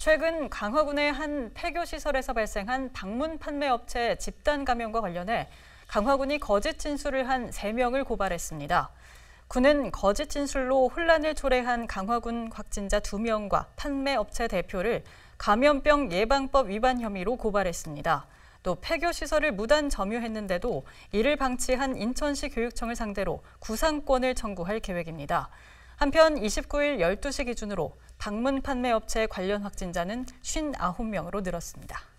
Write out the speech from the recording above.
최근 강화군의 한 폐교 시설에서 발생한 방문 판매업체 집단 감염과 관련해 강화군이 거짓 진술을 한 3명을 고발했습니다. 군은 거짓 진술로 혼란을 초래한 강화군 확진자 2명과 판매업체 대표를 감염병 예방법 위반 혐의로 고발했습니다. 또 폐교 시설을 무단 점유했는데도 이를 방치한 인천시 교육청을 상대로 구상권을 청구할 계획입니다. 한편 29일 12시 기준으로 방문 판매업체 관련 확진자는 59명으로 늘었습니다.